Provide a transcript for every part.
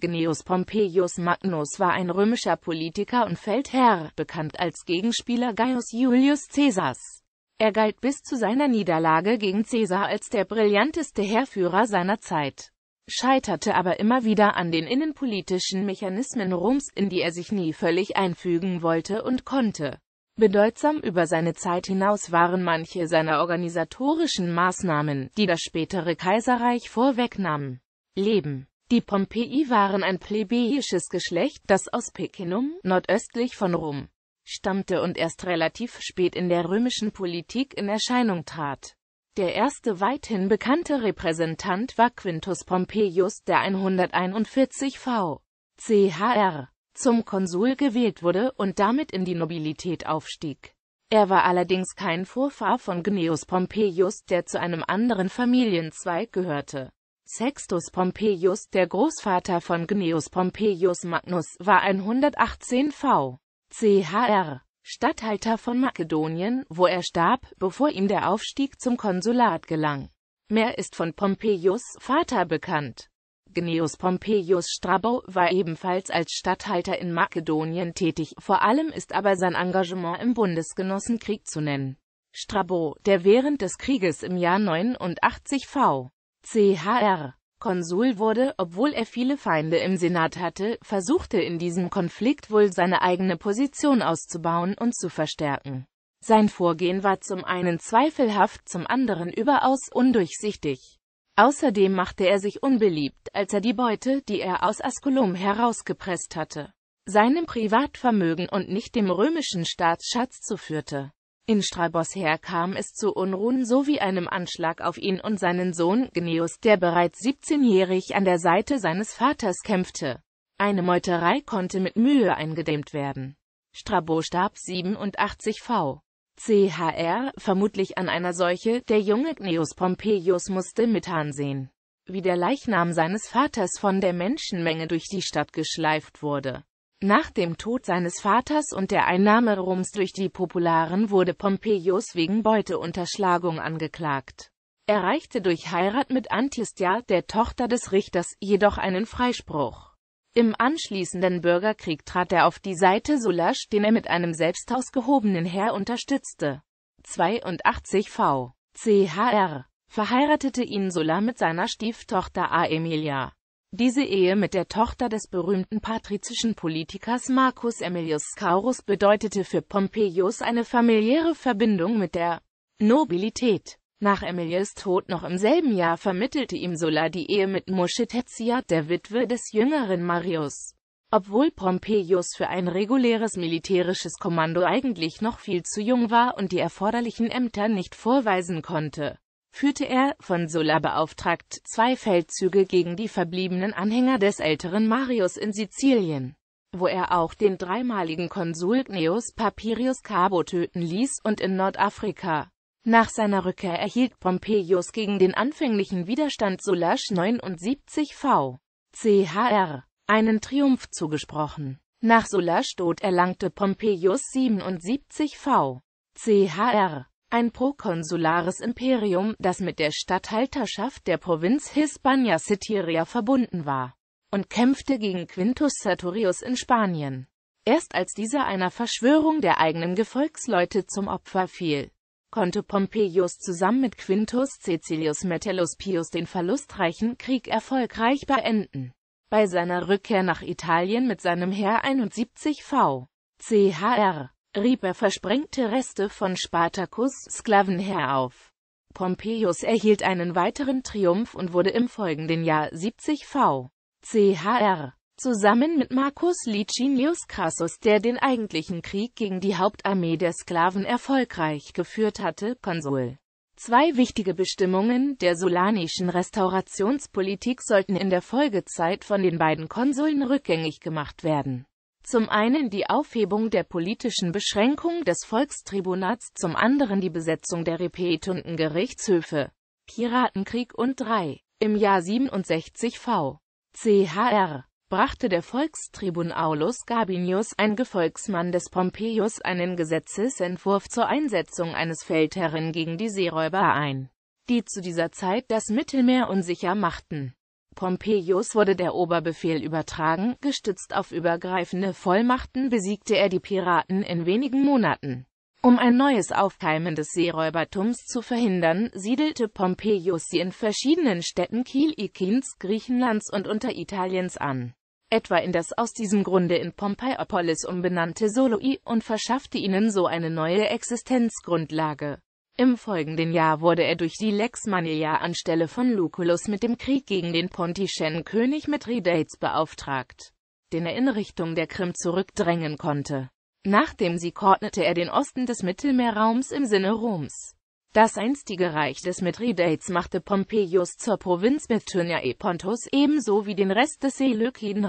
Gnaeus Pompeius Magnus war ein römischer Politiker und Feldherr, bekannt als Gegenspieler Gaius Julius Caesars. Er galt bis zu seiner Niederlage gegen Caesar als der brillanteste Heerführer seiner Zeit, scheiterte aber immer wieder an den innenpolitischen Mechanismen Roms, in die er sich nie völlig einfügen wollte und konnte. Bedeutsam über seine Zeit hinaus waren manche seiner organisatorischen Maßnahmen, die das spätere Kaiserreich vorwegnahmen. Leben die Pompeii waren ein plebejisches Geschlecht, das aus Picenum, nordöstlich von Rom, stammte und erst relativ spät in der römischen Politik in Erscheinung trat. Der erste weithin bekannte Repräsentant war Quintus Pompeius, der 141 v. chr. zum Konsul gewählt wurde und damit in die Nobilität aufstieg. Er war allerdings kein Vorfahr von Gnaeus Pompeius, der zu einem anderen Familienzweig gehörte. Sextus Pompeius, der Großvater von Gnaeus Pompeius Magnus, war 118 v. chr. Statthalter von Makedonien, wo er starb, bevor ihm der Aufstieg zum Konsulat gelang. Mehr ist von Pompeius Vater bekannt. Gnaeus Pompeius Strabo war ebenfalls als Statthalter in Makedonien tätig, vor allem ist aber sein Engagement im Bundesgenossenkrieg zu nennen. Strabo, der während des Krieges im Jahr 89 v. Chr. Konsul wurde, obwohl er viele Feinde im Senat hatte, versuchte in diesem Konflikt wohl seine eigene Position auszubauen und zu verstärken. Sein Vorgehen war zum einen zweifelhaft, zum anderen überaus undurchsichtig. Außerdem machte er sich unbeliebt, als er die Beute, die er aus Asculum herausgepresst hatte, seinem Privatvermögen und nicht dem römischen Staatsschatz zuführte. In Strabos Straibosher kam es zu Unruhen sowie einem Anschlag auf ihn und seinen Sohn Gneus, der bereits 17-jährig an der Seite seines Vaters kämpfte. Eine Meuterei konnte mit Mühe eingedämmt werden. Strabo starb 87 v. CHR, vermutlich an einer Seuche, der junge Gneus Pompeius musste mitansehen, wie der Leichnam seines Vaters von der Menschenmenge durch die Stadt geschleift wurde. Nach dem Tod seines Vaters und der Einnahme Roms durch die Popularen wurde Pompeius wegen Beuteunterschlagung angeklagt. Er erreichte durch Heirat mit Antistia, der Tochter des Richters, jedoch einen Freispruch. Im anschließenden Bürgerkrieg trat er auf die Seite Sullasch, den er mit einem selbst ausgehobenen Heer unterstützte. 82 v. chr. verheiratete ihn Sulla mit seiner Stieftochter A. Emilia. Diese Ehe mit der Tochter des berühmten patrizischen Politikers Marcus Aemilius Scaurus bedeutete für Pompeius eine familiäre Verbindung mit der Nobilität. Nach Aemilius Tod noch im selben Jahr vermittelte ihm Sulla die Ehe mit Musche Tetia, der Witwe des jüngeren Marius. Obwohl Pompeius für ein reguläres militärisches Kommando eigentlich noch viel zu jung war und die erforderlichen Ämter nicht vorweisen konnte, führte er, von Sulla beauftragt, zwei Feldzüge gegen die verbliebenen Anhänger des älteren Marius in Sizilien, wo er auch den dreimaligen Konsul Gneus Papirius Carbo töten ließ, und in Nordafrika. Nach seiner Rückkehr erhielt Pompeius gegen den anfänglichen Widerstand Sullasch 79 v. chr. einen Triumph zugesprochen. Nach Sulla's Tod erlangte Pompeius 77 v. chr. Ein prokonsulares Imperium, das mit der Statthalterschaft der Provinz Hispania Citiria verbunden war und kämpfte gegen Quintus Saturius in Spanien. Erst als dieser einer Verschwörung der eigenen Gefolgsleute zum Opfer fiel, konnte Pompeius zusammen mit Quintus Cecilius Metellus Pius den verlustreichen Krieg erfolgreich beenden. Bei seiner Rückkehr nach Italien mit seinem Heer 71 v. chr rieb er versprengte Reste von Spartacus' Sklavenherr auf. Pompeius erhielt einen weiteren Triumph und wurde im folgenden Jahr 70 v. chr. zusammen mit Marcus Licinius Crassus, der den eigentlichen Krieg gegen die Hauptarmee der Sklaven erfolgreich geführt hatte, Konsul. Zwei wichtige Bestimmungen der sulanischen Restaurationspolitik sollten in der Folgezeit von den beiden Konsuln rückgängig gemacht werden zum einen die Aufhebung der politischen Beschränkung des Volkstribunats, zum anderen die Besetzung der repetunden Gerichtshöfe, Piratenkrieg und 3. Im Jahr 67 v. CHR brachte der Volkstribun Aulus Gabinius, ein Gefolgsmann des Pompeius, einen Gesetzesentwurf zur Einsetzung eines Feldherren gegen die Seeräuber ein, die zu dieser Zeit das Mittelmeer unsicher machten. Pompeius wurde der Oberbefehl übertragen, gestützt auf übergreifende Vollmachten besiegte er die Piraten in wenigen Monaten. Um ein neues Aufkeimen des Seeräubertums zu verhindern, siedelte Pompeius sie in verschiedenen Städten Kiel, Ikins, Griechenlands und Unteritaliens an, etwa in das aus diesem Grunde in Pompeiopolis umbenannte Soloi, und verschaffte ihnen so eine neue Existenzgrundlage. Im folgenden Jahr wurde er durch die Lex Mania anstelle von Lucullus mit dem Krieg gegen den pontischen König Mithridates beauftragt, den er in Richtung der Krim zurückdrängen konnte. Nachdem sie koordnete er den Osten des Mittelmeerraums im Sinne Roms. Das einstige Reich des Mithridates machte Pompeius zur Provinz Bithynia e Pontus ebenso wie den Rest des seleukiden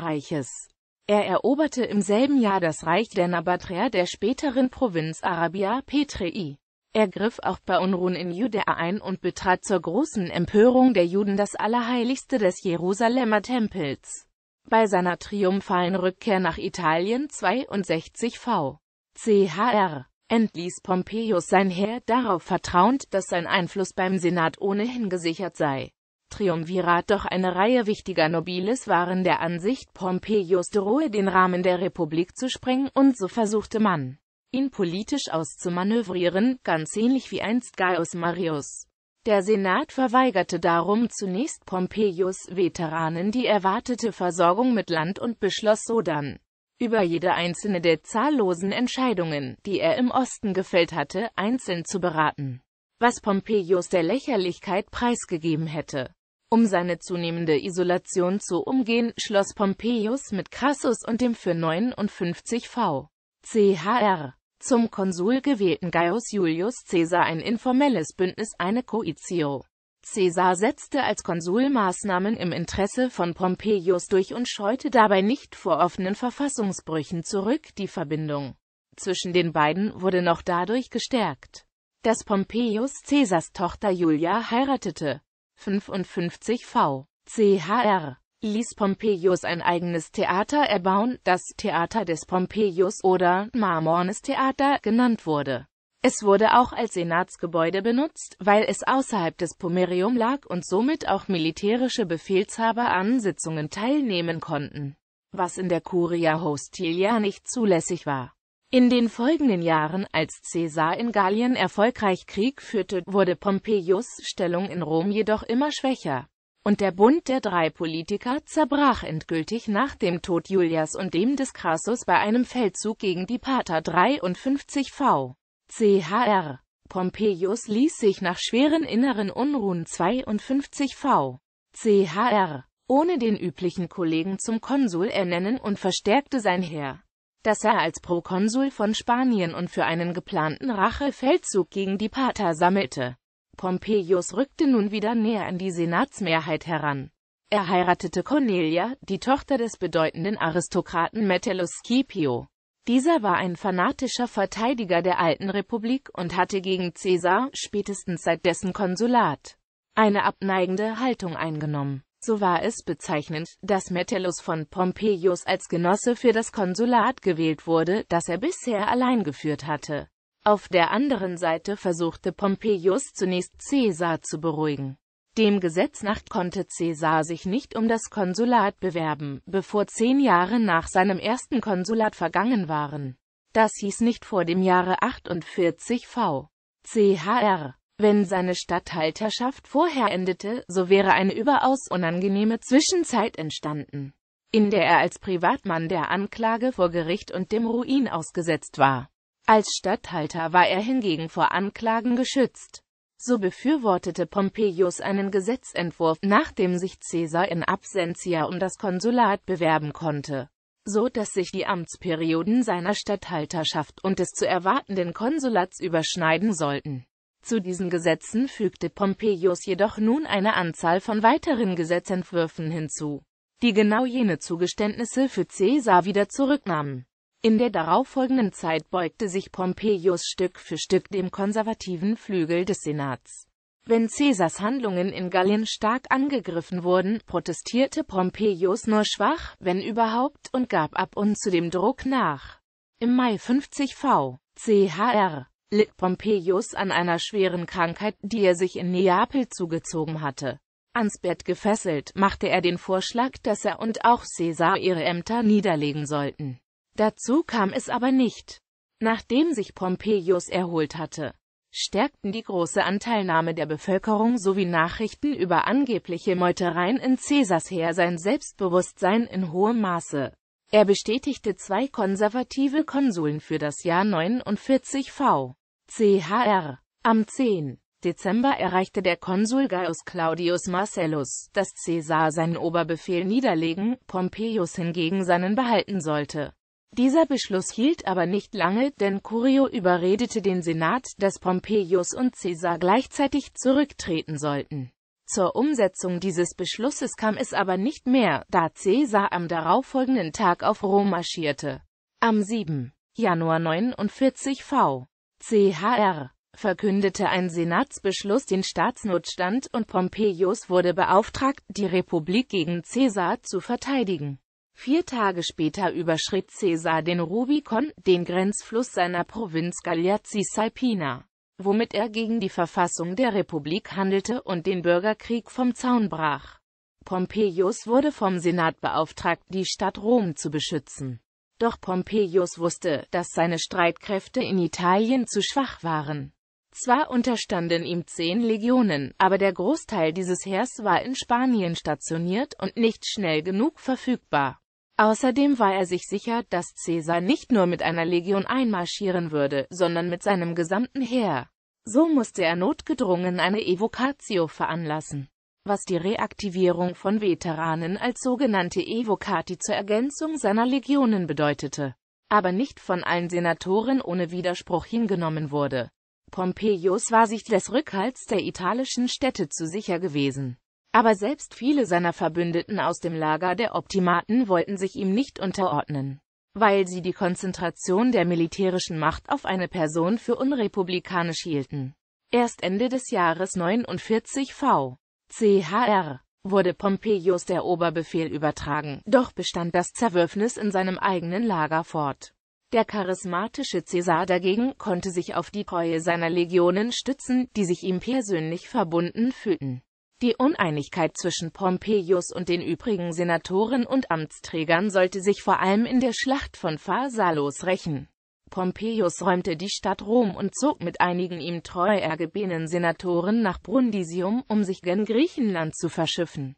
Er eroberte im selben Jahr das Reich der Nabaträer der späteren Provinz Arabia Petrei. Er griff auch bei Unruhen in Judäa ein und betrat zur großen Empörung der Juden das Allerheiligste des Jerusalemer Tempels. Bei seiner triumphalen Rückkehr nach Italien 62 v. chr. entließ Pompeius sein Heer, darauf vertrauend, dass sein Einfluss beim Senat ohnehin gesichert sei. Triumvirat doch eine Reihe wichtiger Nobiles waren der Ansicht, Pompeius drohe den Rahmen der Republik zu sprengen und so versuchte man, ihn politisch auszumanövrieren, ganz ähnlich wie einst Gaius Marius. Der Senat verweigerte darum zunächst Pompeius Veteranen die erwartete Versorgung mit Land und beschloss so dann, über jede einzelne der zahllosen Entscheidungen, die er im Osten gefällt hatte, einzeln zu beraten, was Pompeius der Lächerlichkeit preisgegeben hätte. Um seine zunehmende Isolation zu umgehen, schloss Pompeius mit Crassus und dem für 59 v. CHR zum Konsul gewählten Gaius Julius Caesar ein informelles Bündnis, eine Coitio. Caesar setzte als Konsul Maßnahmen im Interesse von Pompeius durch und scheute dabei nicht vor offenen Verfassungsbrüchen zurück. Die Verbindung zwischen den beiden wurde noch dadurch gestärkt, dass Pompeius Caesars Tochter Julia heiratete. 55 v. chr ließ Pompeius ein eigenes Theater erbauen, das Theater des Pompeius oder Marmornes Theater genannt wurde. Es wurde auch als Senatsgebäude benutzt, weil es außerhalb des Pomerium lag und somit auch militärische Befehlshaber an Sitzungen teilnehmen konnten, was in der Curia Hostilia nicht zulässig war. In den folgenden Jahren, als Caesar in Gallien erfolgreich Krieg führte, wurde Pompeius' Stellung in Rom jedoch immer schwächer und der Bund der drei Politiker zerbrach endgültig nach dem Tod Julias und dem des Crassus bei einem Feldzug gegen die Pater 53 v. chr. Pompeius ließ sich nach schweren inneren Unruhen 52 v. chr. ohne den üblichen Kollegen zum Konsul ernennen und verstärkte sein Heer dass er als Prokonsul von Spanien und für einen geplanten Rachefeldzug gegen die Pater sammelte. Pompeius rückte nun wieder näher an die Senatsmehrheit heran. Er heiratete Cornelia, die Tochter des bedeutenden Aristokraten Metellus Scipio. Dieser war ein fanatischer Verteidiger der alten Republik und hatte gegen Caesar, spätestens seit dessen Konsulat, eine abneigende Haltung eingenommen. So war es bezeichnend, dass Metellus von Pompeius als Genosse für das Konsulat gewählt wurde, das er bisher allein geführt hatte. Auf der anderen Seite versuchte Pompeius zunächst Caesar zu beruhigen. Dem Gesetz nach konnte Caesar sich nicht um das Konsulat bewerben, bevor zehn Jahre nach seinem ersten Konsulat vergangen waren. Das hieß nicht vor dem Jahre 48 v. chr. Wenn seine Statthalterschaft vorher endete, so wäre eine überaus unangenehme Zwischenzeit entstanden, in der er als Privatmann der Anklage vor Gericht und dem Ruin ausgesetzt war. Als Statthalter war er hingegen vor Anklagen geschützt. So befürwortete Pompeius einen Gesetzentwurf, nachdem sich Caesar in Absentia um das Konsulat bewerben konnte, so dass sich die Amtsperioden seiner Statthalterschaft und des zu erwartenden Konsulats überschneiden sollten. Zu diesen Gesetzen fügte Pompeius jedoch nun eine Anzahl von weiteren Gesetzentwürfen hinzu, die genau jene Zugeständnisse für Caesar wieder zurücknahmen. In der darauffolgenden Zeit beugte sich Pompeius Stück für Stück dem konservativen Flügel des Senats. Wenn Caesars Handlungen in Gallien stark angegriffen wurden, protestierte Pompeius nur schwach, wenn überhaupt, und gab ab und zu dem Druck nach. Im Mai 50 v. chr. litt Pompeius an einer schweren Krankheit, die er sich in Neapel zugezogen hatte. Ans Bett gefesselt, machte er den Vorschlag, dass er und auch Caesar ihre Ämter niederlegen sollten. Dazu kam es aber nicht. Nachdem sich Pompeius erholt hatte, stärkten die große Anteilnahme der Bevölkerung sowie Nachrichten über angebliche Meutereien in Caesars Heer sein Selbstbewusstsein in hohem Maße. Er bestätigte zwei konservative Konsuln für das Jahr 49 v. chr. Am 10. Dezember erreichte der Konsul Gaius Claudius Marcellus, dass Caesar seinen Oberbefehl niederlegen, Pompeius hingegen seinen behalten sollte. Dieser Beschluss hielt aber nicht lange, denn Curio überredete den Senat, dass Pompeius und Caesar gleichzeitig zurücktreten sollten. Zur Umsetzung dieses Beschlusses kam es aber nicht mehr, da Caesar am darauffolgenden Tag auf Rom marschierte. Am 7. Januar 49 v. chr. verkündete ein Senatsbeschluss den Staatsnotstand und Pompeius wurde beauftragt, die Republik gegen Caesar zu verteidigen. Vier Tage später überschritt Caesar den Rubikon, den Grenzfluss seiner Provinz Gallizia Salpina, womit er gegen die Verfassung der Republik handelte und den Bürgerkrieg vom Zaun brach. Pompeius wurde vom Senat beauftragt, die Stadt Rom zu beschützen. Doch Pompeius wusste, dass seine Streitkräfte in Italien zu schwach waren. Zwar unterstanden ihm zehn Legionen, aber der Großteil dieses Heers war in Spanien stationiert und nicht schnell genug verfügbar. Außerdem war er sich sicher, dass Caesar nicht nur mit einer Legion einmarschieren würde, sondern mit seinem gesamten Heer. So musste er notgedrungen eine Evocatio veranlassen, was die Reaktivierung von Veteranen als sogenannte Evocati zur Ergänzung seiner Legionen bedeutete, aber nicht von allen Senatoren ohne Widerspruch hingenommen wurde. Pompeius war sich des Rückhalts der italischen Städte zu sicher gewesen. Aber selbst viele seiner Verbündeten aus dem Lager der Optimaten wollten sich ihm nicht unterordnen, weil sie die Konzentration der militärischen Macht auf eine Person für unrepublikanisch hielten. Erst Ende des Jahres 49 v. chr. wurde Pompeius der Oberbefehl übertragen, doch bestand das Zerwürfnis in seinem eigenen Lager fort. Der charismatische Cäsar dagegen konnte sich auf die Treue seiner Legionen stützen, die sich ihm persönlich verbunden fühlten. Die Uneinigkeit zwischen Pompeius und den übrigen Senatoren und Amtsträgern sollte sich vor allem in der Schlacht von Pharsalos rächen. Pompeius räumte die Stadt Rom und zog mit einigen ihm treu ergebenen Senatoren nach Brundisium, um sich gen Griechenland zu verschiffen.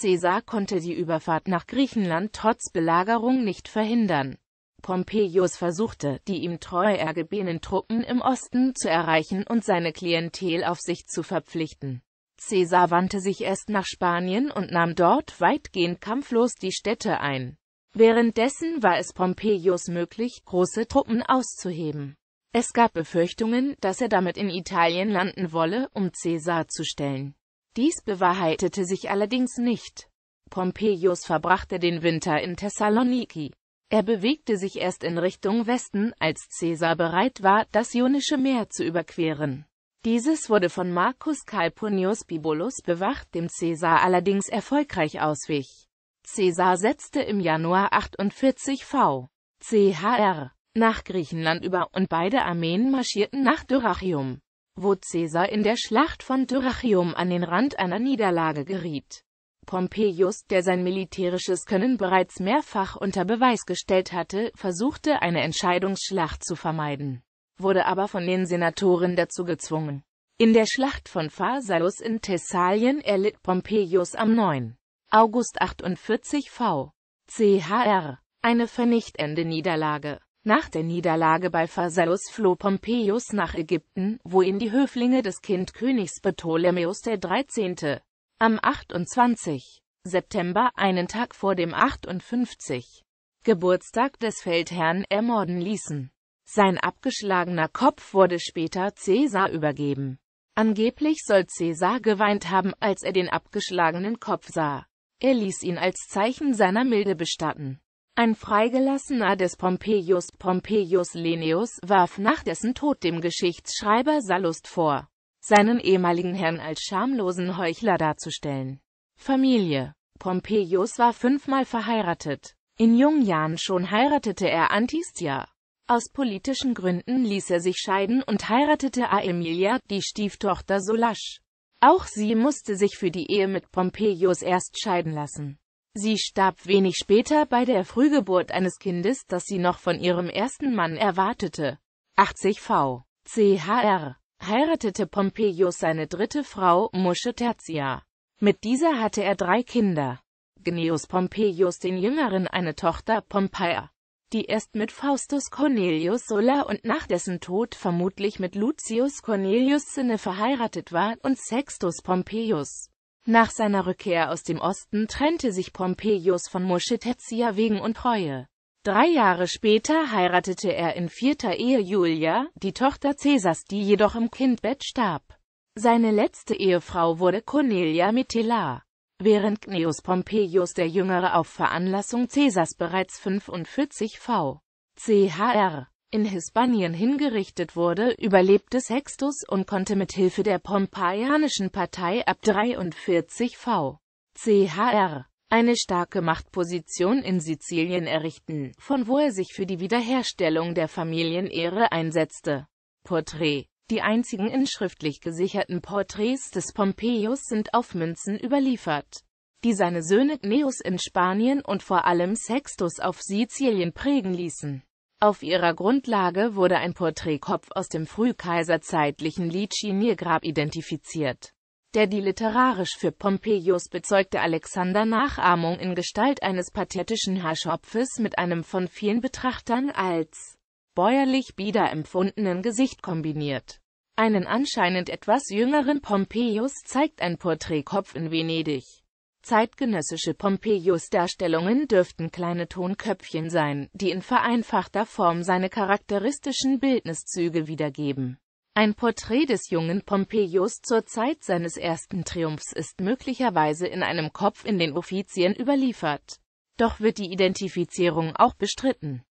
Caesar konnte die Überfahrt nach Griechenland trotz Belagerung nicht verhindern. Pompeius versuchte, die ihm treu ergebenen Truppen im Osten zu erreichen und seine Klientel auf sich zu verpflichten. Cäsar wandte sich erst nach Spanien und nahm dort weitgehend kampflos die Städte ein. Währenddessen war es Pompeius möglich, große Truppen auszuheben. Es gab Befürchtungen, dass er damit in Italien landen wolle, um Cäsar zu stellen. Dies bewahrheitete sich allerdings nicht. Pompeius verbrachte den Winter in Thessaloniki. Er bewegte sich erst in Richtung Westen, als Cäsar bereit war, das Ionische Meer zu überqueren. Dieses wurde von Marcus Calpurnius Bibulus bewacht, dem Caesar allerdings erfolgreich auswich. Caesar setzte im Januar 48 v. chr. nach Griechenland über und beide Armeen marschierten nach Dyrrachium, wo Caesar in der Schlacht von Dyrrachium an den Rand einer Niederlage geriet. Pompeius, der sein militärisches Können bereits mehrfach unter Beweis gestellt hatte, versuchte eine Entscheidungsschlacht zu vermeiden wurde aber von den Senatoren dazu gezwungen. In der Schlacht von Pharsalus in Thessalien erlitt Pompeius am 9. August 48 v. chr. eine vernichtende Niederlage. Nach der Niederlage bei Pharsalus floh Pompeius nach Ägypten, wo ihn die Höflinge des Kindkönigs Ptolemäus XIII. am 28. September, einen Tag vor dem 58. Geburtstag des Feldherrn, ermorden ließen. Sein abgeschlagener Kopf wurde später Cäsar übergeben. Angeblich soll Cäsar geweint haben, als er den abgeschlagenen Kopf sah. Er ließ ihn als Zeichen seiner Milde bestatten. Ein Freigelassener des Pompeius, Pompeius Lenius, warf nach dessen Tod dem Geschichtsschreiber Sallust vor, seinen ehemaligen Herrn als schamlosen Heuchler darzustellen. Familie Pompeius war fünfmal verheiratet. In jungen Jahren schon heiratete er Antistia, aus politischen Gründen ließ er sich scheiden und heiratete Aemilia, die Stieftochter Solasch. Auch sie musste sich für die Ehe mit Pompeius erst scheiden lassen. Sie starb wenig später bei der Frühgeburt eines Kindes, das sie noch von ihrem ersten Mann erwartete. 80 v. chr. heiratete Pompeius seine dritte Frau, Musche Tertia. Mit dieser hatte er drei Kinder. Gneus Pompeius den Jüngeren eine Tochter, Pompeia die erst mit Faustus Cornelius Sulla und nach dessen Tod vermutlich mit Lucius Cornelius Sinne verheiratet war, und Sextus Pompeius. Nach seiner Rückkehr aus dem Osten trennte sich Pompeius von Moschetetia wegen Untreue. Drei Jahre später heiratete er in vierter Ehe Julia, die Tochter Cäsars, die jedoch im Kindbett starb. Seine letzte Ehefrau wurde Cornelia Metella während Gnaeus Pompeius der Jüngere auf Veranlassung Caesars bereits 45 v. chr. in Hispanien hingerichtet wurde, überlebte Sextus und konnte mit Hilfe der Pompeianischen Partei ab 43 v. chr. eine starke Machtposition in Sizilien errichten, von wo er sich für die Wiederherstellung der Familienehre einsetzte. Porträt die einzigen inschriftlich gesicherten Porträts des Pompeius sind auf Münzen überliefert, die seine Söhne Gneus in Spanien und vor allem Sextus auf Sizilien prägen ließen. Auf ihrer Grundlage wurde ein Porträtkopf aus dem frühkaiserzeitlichen Liciniergrab identifiziert, der die literarisch für Pompeius bezeugte Alexander-Nachahmung in Gestalt eines pathetischen Haarschopfes mit einem von vielen Betrachtern als bäuerlich bieder empfundenen Gesicht kombiniert. Einen anscheinend etwas jüngeren Pompeius zeigt ein Porträtkopf in Venedig. Zeitgenössische Pompeius-Darstellungen dürften kleine Tonköpfchen sein, die in vereinfachter Form seine charakteristischen Bildniszüge wiedergeben. Ein Porträt des jungen Pompeius zur Zeit seines ersten Triumphs ist möglicherweise in einem Kopf in den Offizien überliefert. Doch wird die Identifizierung auch bestritten.